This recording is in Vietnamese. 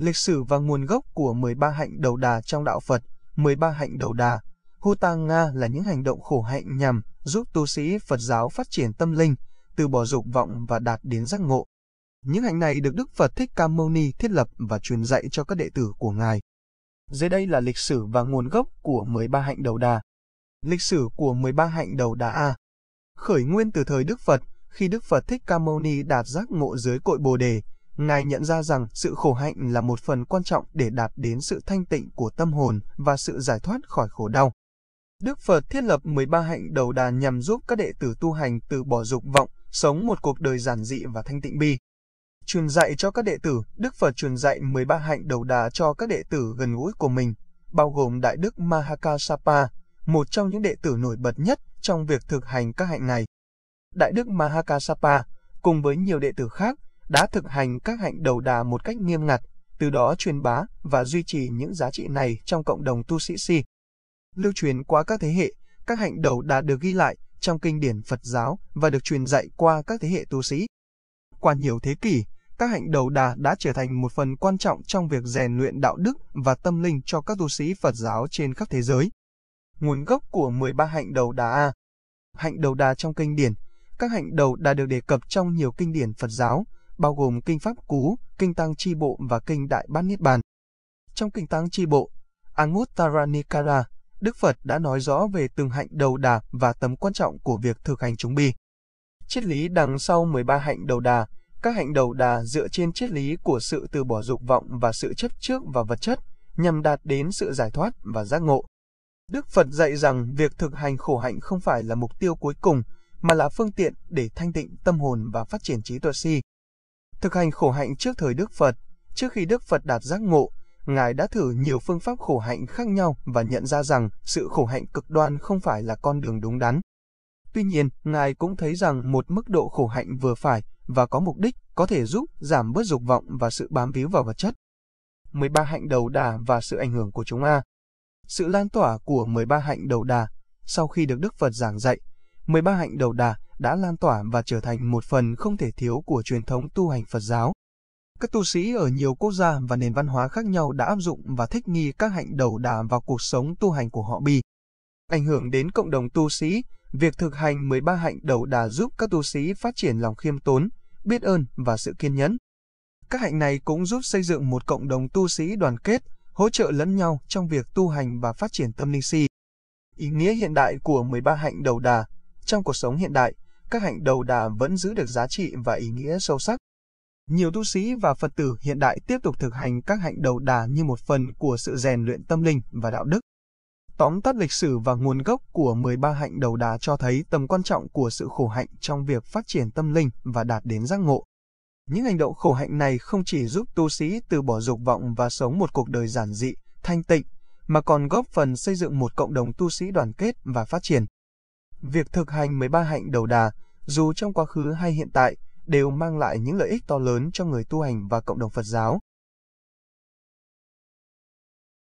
Lịch sử và nguồn gốc của 13 hạnh đầu đà trong đạo Phật 13 hạnh đầu đà nga là những hành động khổ hạnh nhằm giúp tu sĩ Phật giáo phát triển tâm linh, từ bỏ dục vọng và đạt đến giác ngộ. Những hạnh này được Đức Phật Thích Ca Mâu Ni thiết lập và truyền dạy cho các đệ tử của Ngài. Dưới đây là lịch sử và nguồn gốc của 13 hạnh đầu đà. Lịch sử của 13 hạnh đầu đà A Khởi nguyên từ thời Đức Phật, khi Đức Phật Thích Ca Mâu Ni đạt giác ngộ dưới cội Bồ Đề, Ngài nhận ra rằng sự khổ hạnh là một phần quan trọng để đạt đến sự thanh tịnh của tâm hồn và sự giải thoát khỏi khổ đau. Đức Phật thiết lập 13 hạnh đầu đà nhằm giúp các đệ tử tu hành từ bỏ dục vọng, sống một cuộc đời giản dị và thanh tịnh bi. Truyền dạy cho các đệ tử, Đức Phật truyền dạy 13 hạnh đầu đà cho các đệ tử gần gũi của mình, bao gồm Đại Đức Mahakasapa, một trong những đệ tử nổi bật nhất trong việc thực hành các hạnh này. Đại Đức Mahakasapa, cùng với nhiều đệ tử khác, đã thực hành các hạnh đầu đà một cách nghiêm ngặt, từ đó truyền bá và duy trì những giá trị này trong cộng đồng tu sĩ Si. Lưu truyền qua các thế hệ, các hạnh đầu đà được ghi lại trong kinh điển Phật giáo và được truyền dạy qua các thế hệ tu sĩ. Qua nhiều thế kỷ, các hạnh đầu đà đã trở thành một phần quan trọng trong việc rèn luyện đạo đức và tâm linh cho các tu sĩ Phật giáo trên khắp thế giới. Nguồn gốc của 13 hạnh đầu đà A Hạnh đầu đà trong kinh điển Các hạnh đầu đà được đề cập trong nhiều kinh điển Phật giáo, bao gồm kinh pháp cú, kinh tăng chi bộ và kinh đại bát niết bàn. Trong kinh tăng chi bộ, Nikara Đức Phật đã nói rõ về từng hạnh đầu đà và tầm quan trọng của việc thực hành chúng bi. Triết lý đằng sau 13 hạnh đầu đà, các hạnh đầu đà dựa trên triết lý của sự từ bỏ dục vọng và sự chấp trước và vật chất nhằm đạt đến sự giải thoát và giác ngộ. Đức Phật dạy rằng việc thực hành khổ hạnh không phải là mục tiêu cuối cùng, mà là phương tiện để thanh tịnh tâm hồn và phát triển trí tuệ si. Thực hành khổ hạnh trước thời Đức Phật, trước khi Đức Phật đạt giác ngộ, Ngài đã thử nhiều phương pháp khổ hạnh khác nhau và nhận ra rằng sự khổ hạnh cực đoan không phải là con đường đúng đắn. Tuy nhiên, Ngài cũng thấy rằng một mức độ khổ hạnh vừa phải và có mục đích có thể giúp giảm bớt dục vọng và sự bám víu vào vật chất. 13 hạnh đầu đà và sự ảnh hưởng của chúng A Sự lan tỏa của 13 hạnh đầu đà sau khi được Đức Phật giảng dạy, 13 hạnh đầu đà đã lan tỏa và trở thành một phần không thể thiếu của truyền thống tu hành Phật giáo. Các tu sĩ ở nhiều quốc gia và nền văn hóa khác nhau đã áp dụng và thích nghi các hạnh đầu đà vào cuộc sống tu hành của họ bi. Ảnh hưởng đến cộng đồng tu sĩ, việc thực hành 13 hạnh đầu đà giúp các tu sĩ phát triển lòng khiêm tốn, biết ơn và sự kiên nhẫn. Các hạnh này cũng giúp xây dựng một cộng đồng tu sĩ đoàn kết, hỗ trợ lẫn nhau trong việc tu hành và phát triển tâm linh si. Ý nghĩa hiện đại của 13 hạnh đầu đà trong cuộc sống hiện đại các hạnh đầu đà vẫn giữ được giá trị và ý nghĩa sâu sắc. Nhiều tu sĩ và Phật tử hiện đại tiếp tục thực hành các hạnh đầu đà như một phần của sự rèn luyện tâm linh và đạo đức. Tóm tắt lịch sử và nguồn gốc của 13 hạnh đầu đà cho thấy tầm quan trọng của sự khổ hạnh trong việc phát triển tâm linh và đạt đến giác ngộ. Những hành động khổ hạnh này không chỉ giúp tu sĩ từ bỏ dục vọng và sống một cuộc đời giản dị, thanh tịnh, mà còn góp phần xây dựng một cộng đồng tu sĩ đoàn kết và phát triển. Việc thực hành 13 hạnh đầu đà, dù trong quá khứ hay hiện tại, đều mang lại những lợi ích to lớn cho người tu hành và cộng đồng Phật giáo.